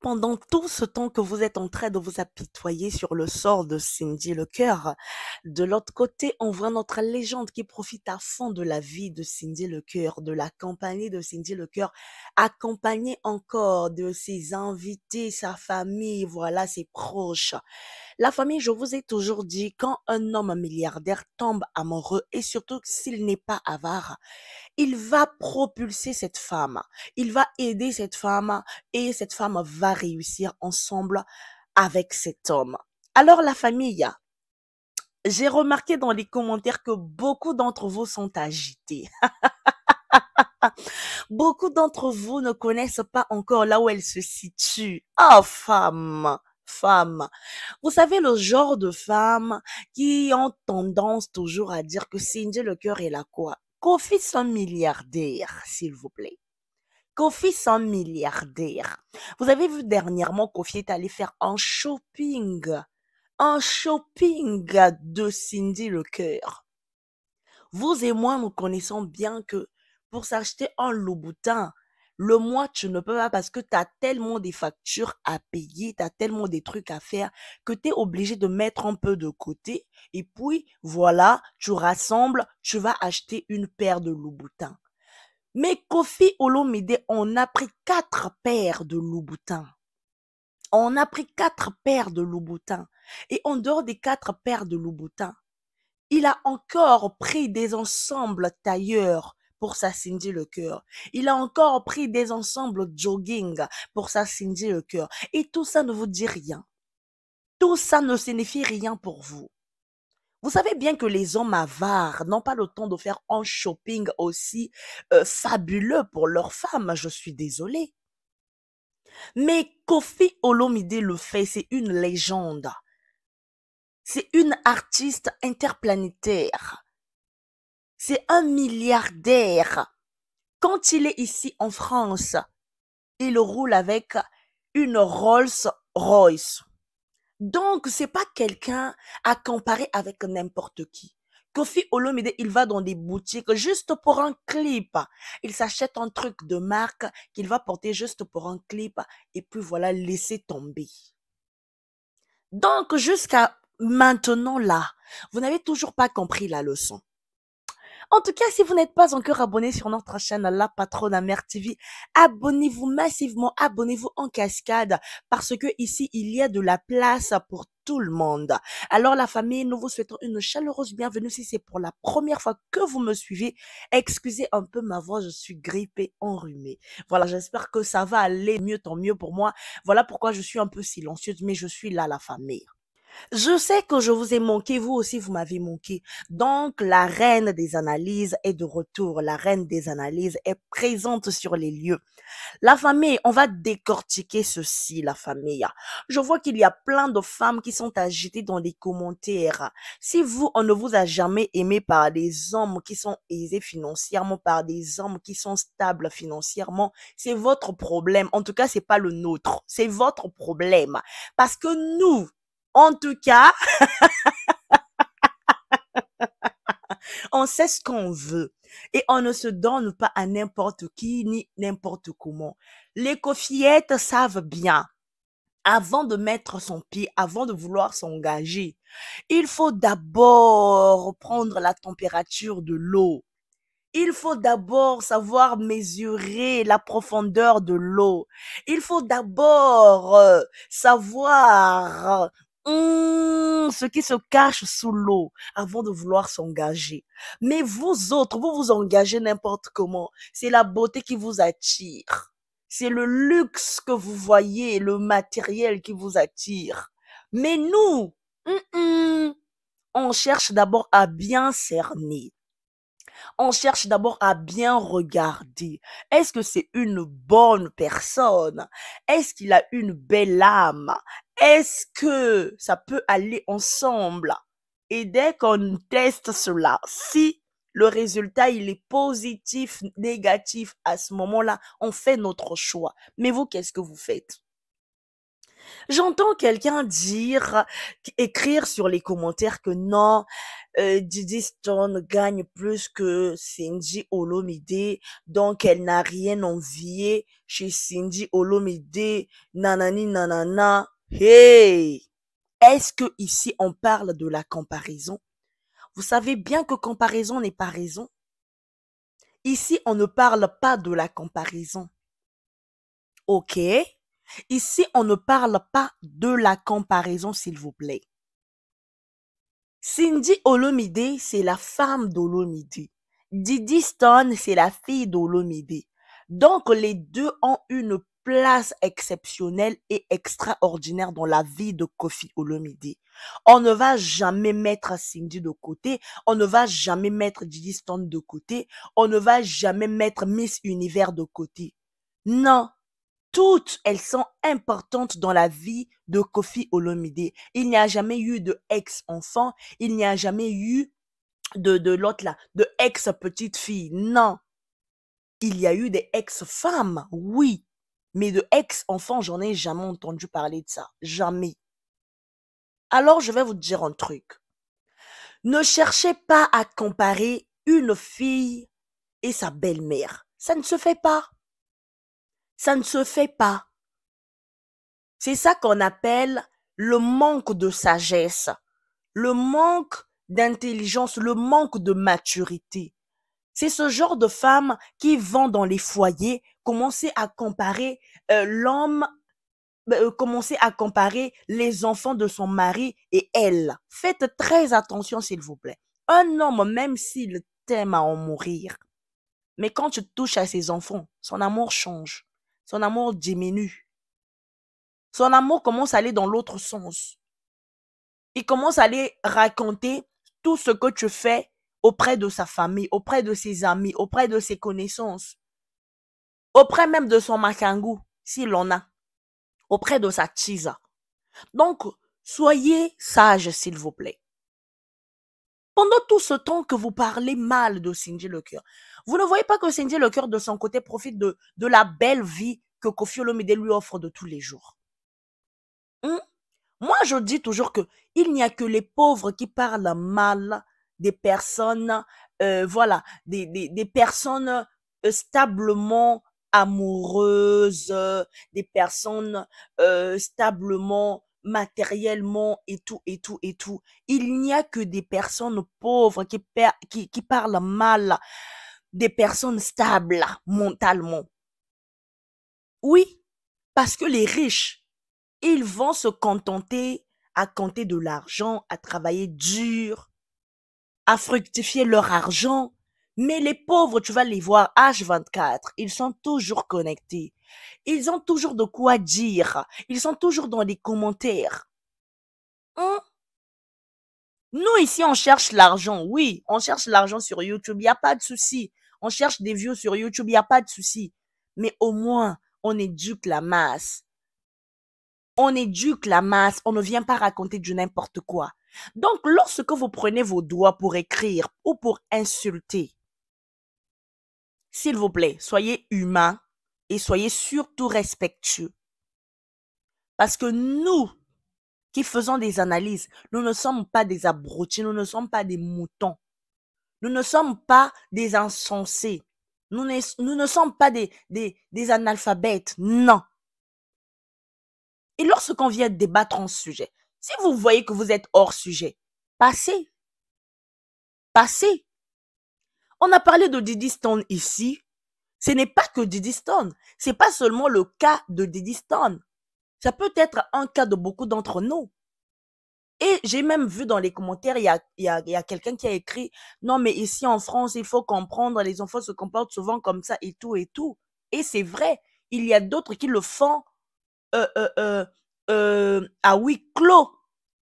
pendant tout ce temps que vous êtes en train de vous apitoyer sur le sort de Cindy le de l'autre côté, on voit notre légende qui profite à fond de la vie de Cindy le de la compagnie de Cindy le accompagnée encore de ses invités, sa famille, voilà, ses proches. La famille, je vous ai toujours dit, quand un homme milliardaire tombe amoureux et surtout s'il n'est pas avare, il va propulser cette femme, il va aider cette femme et cette femme va réussir ensemble avec cet homme. Alors la famille, j'ai remarqué dans les commentaires que beaucoup d'entre vous sont agités. beaucoup d'entre vous ne connaissent pas encore là où elle se situe. Oh femme, femme. Vous savez le genre de femme qui ont tendance toujours à dire que Cindy le cœur est la quoi Kofi, 100 milliardaire, s'il vous plaît. Kofi, 100 milliardaire. Vous avez vu dernièrement, Kofi est allé faire un shopping. Un shopping de Cindy le cœur. Vous et moi, nous connaissons bien que pour s'acheter un Louboutin, le mois, tu ne peux pas parce que tu as tellement des factures à payer, tu as tellement des trucs à faire que tu es obligé de mettre un peu de côté. Et puis, voilà, tu rassembles, tu vas acheter une paire de boutins. Mais Kofi Olomide, on a pris quatre paires de Louboutin. On a pris quatre paires de Louboutin. Et en dehors des quatre paires de Louboutin, il a encore pris des ensembles tailleurs pour s'assainir le cœur. Il a encore pris des ensembles jogging pour s'assainir le cœur. Et tout ça ne vous dit rien. Tout ça ne signifie rien pour vous. Vous savez bien que les hommes avares n'ont pas le temps de faire un shopping aussi euh, fabuleux pour leurs femmes, je suis désolée. Mais Kofi Olomide le fait, c'est une légende. C'est une artiste interplanétaire. C'est un milliardaire. Quand il est ici en France, il roule avec une Rolls Royce. Donc, c'est pas quelqu'un à comparer avec n'importe qui. Kofi Olomide, il va dans des boutiques juste pour un clip. Il s'achète un truc de marque qu'il va porter juste pour un clip et puis voilà, laisser tomber. Donc, jusqu'à maintenant là, vous n'avez toujours pas compris la leçon. En tout cas, si vous n'êtes pas encore abonné sur notre chaîne La Patronne Amer TV, abonnez-vous massivement, abonnez-vous en cascade parce que ici, il y a de la place pour tout le monde. Alors la famille, nous vous souhaitons une chaleureuse bienvenue si c'est pour la première fois que vous me suivez. Excusez un peu ma voix, je suis grippée, enrhumée. Voilà, j'espère que ça va aller mieux, tant mieux pour moi. Voilà pourquoi je suis un peu silencieuse, mais je suis là la famille. Je sais que je vous ai manqué, vous aussi vous m'avez manqué. Donc la reine des analyses est de retour, la reine des analyses est présente sur les lieux. La famille, on va décortiquer ceci, la famille. Je vois qu'il y a plein de femmes qui sont agitées dans les commentaires. Si vous, on ne vous a jamais aimé par des hommes qui sont aisés financièrement, par des hommes qui sont stables financièrement, c'est votre problème. En tout cas, c'est pas le nôtre. C'est votre problème. Parce que nous, en tout cas, on sait ce qu'on veut et on ne se donne pas à n'importe qui ni n'importe comment. Les cofillettes savent bien avant de mettre son pied, avant de vouloir s'engager, il faut d'abord prendre la température de l'eau. Il faut d'abord savoir mesurer la profondeur de l'eau. Il faut d'abord euh, savoir Mmh, ce qui se cache sous l'eau avant de vouloir s'engager. Mais vous autres, vous vous engagez n'importe comment. C'est la beauté qui vous attire. C'est le luxe que vous voyez, le matériel qui vous attire. Mais nous, on cherche d'abord à bien cerner. On cherche d'abord à bien regarder. Est-ce que c'est une bonne personne Est-ce qu'il a une belle âme est-ce que ça peut aller ensemble Et dès qu'on teste cela, si le résultat, il est positif, négatif, à ce moment-là, on fait notre choix. Mais vous, qu'est-ce que vous faites J'entends quelqu'un dire, écrire sur les commentaires que non, euh, Didi Stone gagne plus que Cindy Olomide, donc elle n'a rien envié chez Cindy Olomide, nanani nanana. Hey, est-ce que ici on parle de la comparaison Vous savez bien que comparaison n'est pas raison. Ici, on ne parle pas de la comparaison. OK Ici, on ne parle pas de la comparaison, s'il vous plaît. Cindy Olomide, c'est la femme d'Olomide. Didi Stone, c'est la fille d'Olomide. Donc, les deux ont une place exceptionnelle et extraordinaire dans la vie de Kofi Olomide. On ne va jamais mettre Cindy de côté, on ne va jamais mettre Gigi Stone de côté, on ne va jamais mettre Miss Univers de côté. Non, toutes elles sont importantes dans la vie de Kofi Olomide. Il n'y a jamais eu de ex-enfant, il n'y a jamais eu de, de l'autre là, de ex-petite fille. Non. Il y a eu des ex-femmes, oui, mais de ex-enfant, j'en ai jamais entendu parler de ça. Jamais. Alors, je vais vous dire un truc. Ne cherchez pas à comparer une fille et sa belle-mère. Ça ne se fait pas. Ça ne se fait pas. C'est ça qu'on appelle le manque de sagesse, le manque d'intelligence, le manque de maturité. C'est ce genre de femmes qui vont dans les foyers commencer à comparer euh, l'homme, bah, euh, commencer à comparer les enfants de son mari et elle. Faites très attention, s'il vous plaît. Un homme, même s'il t'aime à en mourir, mais quand tu touches à ses enfants, son amour change. Son amour diminue. Son amour commence à aller dans l'autre sens. Il commence à aller raconter tout ce que tu fais auprès de sa famille, auprès de ses amis, auprès de ses connaissances, auprès même de son makangu, s'il en a, auprès de sa tisa. Donc, soyez sage, s'il vous plaît. Pendant tout ce temps que vous parlez mal de Cindy Le Cœur, vous ne voyez pas que Cindy Le Cœur, de son côté, profite de, la belle vie que Kofi lui offre de tous les jours. Hmm? Moi, je dis toujours que il n'y a que les pauvres qui parlent mal des personnes, euh, voilà, des, des, des personnes euh, stablement amoureuses, des personnes euh, stablement matériellement et tout et tout et tout. Il n'y a que des personnes pauvres qui, qui, qui parlent mal, des personnes stables mentalement. Oui, parce que les riches, ils vont se contenter à compter de l'argent, à travailler dur, à fructifier leur argent. Mais les pauvres, tu vas les voir H24, ils sont toujours connectés. Ils ont toujours de quoi dire. Ils sont toujours dans les commentaires. Hein? Nous, ici, on cherche l'argent. Oui, on cherche l'argent sur YouTube. Il n'y a pas de souci. On cherche des vieux sur YouTube. Il n'y a pas de souci. Mais au moins, on éduque la masse on éduque la masse, on ne vient pas raconter du n'importe quoi. Donc, lorsque vous prenez vos doigts pour écrire ou pour insulter, s'il vous plaît, soyez humain et soyez surtout respectueux. Parce que nous, qui faisons des analyses, nous ne sommes pas des abrutis, nous ne sommes pas des moutons. Nous ne sommes pas des insensés. Nous ne, sommes pas des, des, des analphabètes. Non, et lorsqu'on vient débattre en sujet, si vous voyez que vous êtes hors sujet, passez. Passez. On a parlé de Diddy Stone ici. Ce n'est pas que Diddy Stone. C'est pas seulement le cas de Diddy Stone. Ça peut être un cas de beaucoup d'entre nous. Et j'ai même vu dans les commentaires, il y a quelqu'un qui a écrit, non, mais ici en France, il faut comprendre, les enfants se comportent souvent comme ça et tout et tout. Et c'est vrai, il y a d'autres qui le font à euh, huis euh, euh, ah clos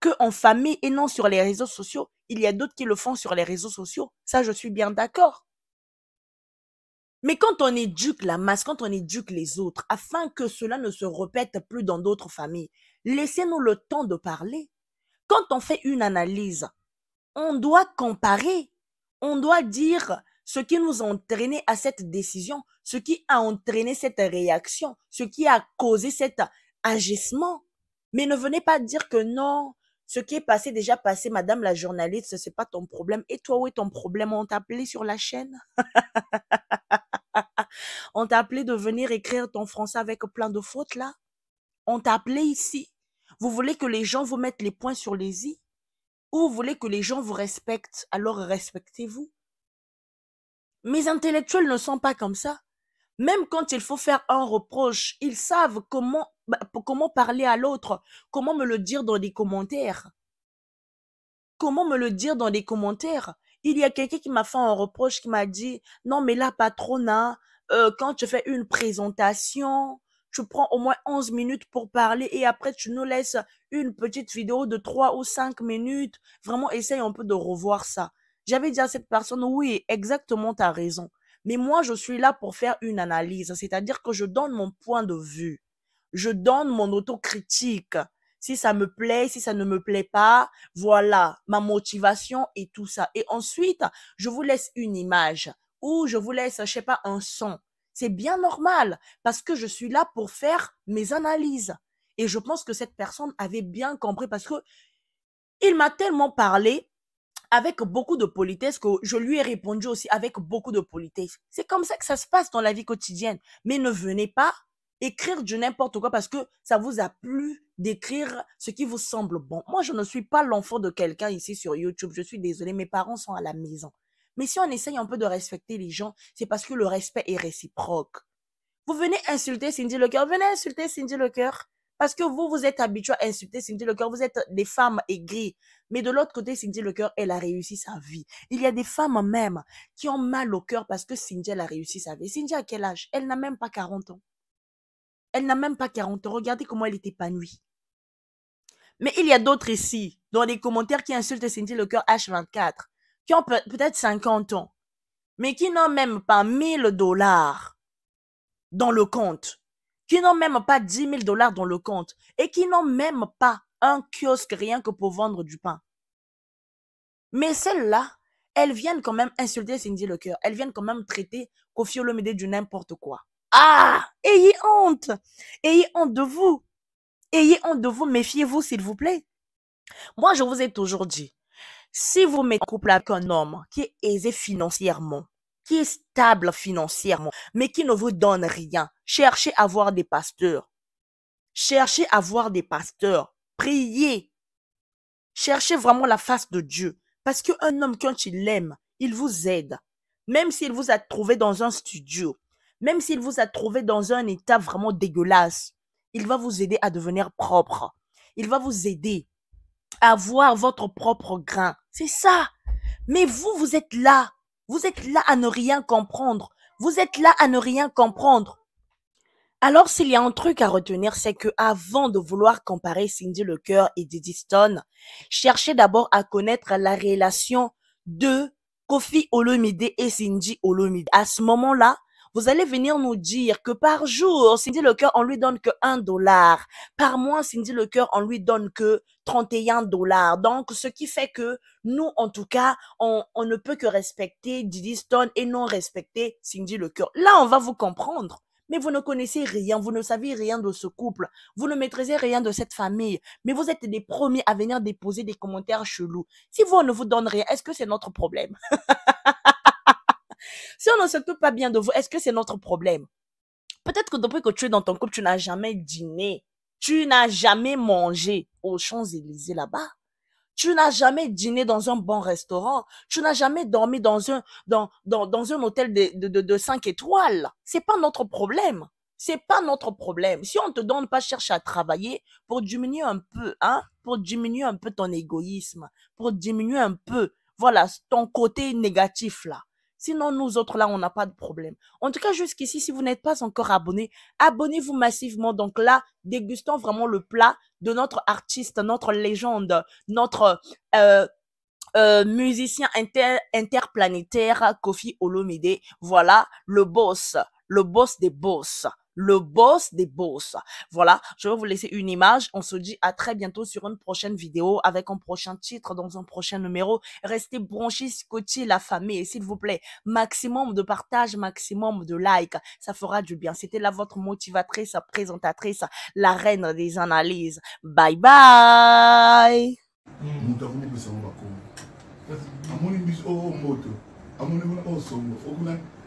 que en famille et non sur les réseaux sociaux. Il y a d'autres qui le font sur les réseaux sociaux. Ça, je suis bien d'accord. Mais quand on éduque la masse, quand on éduque les autres, afin que cela ne se répète plus dans d'autres familles, laissez-nous le temps de parler. Quand on fait une analyse, on doit comparer. On doit dire, ce qui nous a entraîné à cette décision, ce qui a entraîné cette réaction, ce qui a causé cet agissement. Mais ne venez pas dire que non, ce qui est passé, déjà passé, madame la journaliste, ce n'est pas ton problème. Et toi, où est ton problème? On t'a appelé sur la chaîne? On t'a appelé de venir écrire ton français avec plein de fautes, là? On t'a appelé ici? Vous voulez que les gens vous mettent les points sur les i? Ou vous voulez que les gens vous respectent? Alors respectez-vous. Mes intellectuels ne sont pas comme ça. Même quand il faut faire un reproche, ils savent comment, bah, comment parler à l'autre, comment me le dire dans des commentaires. Comment me le dire dans des commentaires Il y a quelqu'un qui m'a fait un reproche, qui m'a dit, non mais là, patronat, euh, quand tu fais une présentation, tu prends au moins 11 minutes pour parler et après tu nous laisses une petite vidéo de 3 ou 5 minutes. Vraiment, essaye un peu de revoir ça. J'avais dit à cette personne, oui, exactement, tu as raison. Mais moi, je suis là pour faire une analyse, c'est-à-dire que je donne mon point de vue, je donne mon autocritique. Si ça me plaît, si ça ne me plaît pas, voilà ma motivation et tout ça. Et ensuite, je vous laisse une image ou je vous laisse, je sais pas, un son. C'est bien normal parce que je suis là pour faire mes analyses. Et je pense que cette personne avait bien compris parce que il m'a tellement parlé avec beaucoup de politesse, que je lui ai répondu aussi avec beaucoup de politesse. C'est comme ça que ça se passe dans la vie quotidienne. Mais ne venez pas écrire du n'importe quoi parce que ça vous a plu d'écrire ce qui vous semble bon. Moi, je ne suis pas l'enfant de quelqu'un ici sur YouTube. Je suis désolée, mes parents sont à la maison. Mais si on essaye un peu de respecter les gens, c'est parce que le respect est réciproque. Vous venez insulter Cindy Lecoeur, venez insulter Cindy Lecoeur. Parce que vous, vous êtes habitués à insulter Cindy Cœur, Vous êtes des femmes aigries. Mais de l'autre côté, Cindy Lecoeur, elle a réussi sa vie. Il y a des femmes même qui ont mal au cœur parce que Cindy, elle a réussi sa vie. Cindy, à quel âge Elle n'a même pas 40 ans. Elle n'a même pas 40 ans. Regardez comment elle est épanouie. Mais il y a d'autres ici, dans les commentaires, qui insultent Cindy Lecoeur H24, qui ont peut-être 50 ans, mais qui n'ont même pas 1000 dollars dans le compte qui n'ont même pas 10 000 dollars dans le compte et qui n'ont même pas un kiosque rien que pour vendre du pain. Mais celles-là, elles viennent quand même insulter Cindy le cœur. Elles viennent quand même traiter Kofi du n'importe quoi. Ah Ayez honte Ayez honte de vous Ayez honte de vous, méfiez-vous s'il vous plaît. Moi, je vous ai toujours dit, si vous mettez couple avec un homme qui est aisé financièrement, qui est stable financièrement, mais qui ne vous donne rien. Cherchez à voir des pasteurs. Cherchez à voir des pasteurs. Priez. Cherchez vraiment la face de Dieu. Parce qu'un homme, quand il l'aime, il vous aide. Même s'il vous a trouvé dans un studio, même s'il vous a trouvé dans un état vraiment dégueulasse, il va vous aider à devenir propre. Il va vous aider à avoir votre propre grain. C'est ça. Mais vous, vous êtes là. Vous êtes là à ne rien comprendre. Vous êtes là à ne rien comprendre. Alors, s'il y a un truc à retenir, c'est que avant de vouloir comparer Cindy Lecoeur et Diddy Stone, cherchez d'abord à connaître la relation de Kofi Olomide et Cindy Olomide. À ce moment-là, vous allez venir nous dire que par jour, Cindy Lecoeur, on lui donne que un dollar. Par mois, Cindy Lecoeur, on lui donne que 31 dollars. Donc, ce qui fait que nous, en tout cas, on, ne peut que respecter Didi Stone et non respecter Cindy Le Cœur. Là, on va vous comprendre. Mais vous ne connaissez rien, vous ne savez rien de ce couple, vous ne maîtrisez rien de cette famille, mais vous êtes des premiers à venir déposer des commentaires chelous. Si vous, on ne vous donne rien, est-ce que c'est notre problème Si on ne s'occupe pas bien de vous, est-ce que c'est notre problème Peut-être que depuis que tu es dans ton couple, tu n'as jamais dîné tu n'as jamais mangé aux Champs-Élysées là-bas. Tu n'as jamais dîné dans un bon restaurant. Tu n'as jamais dormi dans un, dans, dans, dans un hôtel de, de, de, de 5 étoiles. C'est pas notre problème. C'est pas notre problème. Si on te donne pas, cherche à travailler pour diminuer un peu, hein, pour diminuer un peu ton égoïsme, pour diminuer un peu, voilà, ton côté négatif là. Sinon, nous autres, là, on n'a pas de problème. En tout cas, jusqu'ici, si vous n'êtes pas encore abonné, abonnez-vous massivement. Donc là, dégustons vraiment le plat de notre artiste, notre légende, notre euh, euh, musicien interplanétaire, Kofi Olomide. Voilà, le boss, le boss des boss le boss des boss. Voilà, je vais vous laisser une image. On se dit à très bientôt sur une prochaine vidéo avec un prochain titre dans un prochain numéro. Restez branchés, scotchés la famille, s'il vous plaît. Maximum de partage, maximum de likes. Ça fera du bien. C'était là votre motivatrice, présentatrice, la reine des analyses. Bye bye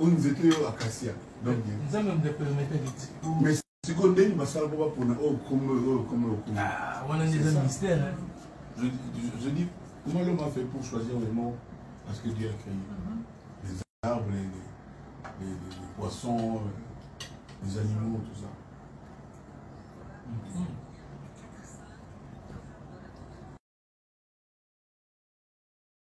où nous étions à Cassia. Mais seconde, il m'a salué pour nous. Oh, oh, oh, comme Ah, on a des mystères. Hein. Je dis, comment l'homme a fait pour choisir les mots parce que Dieu a créé mm-hmm. les arbres, les, les, poissons, les animaux, tout ça. Mm-hmm.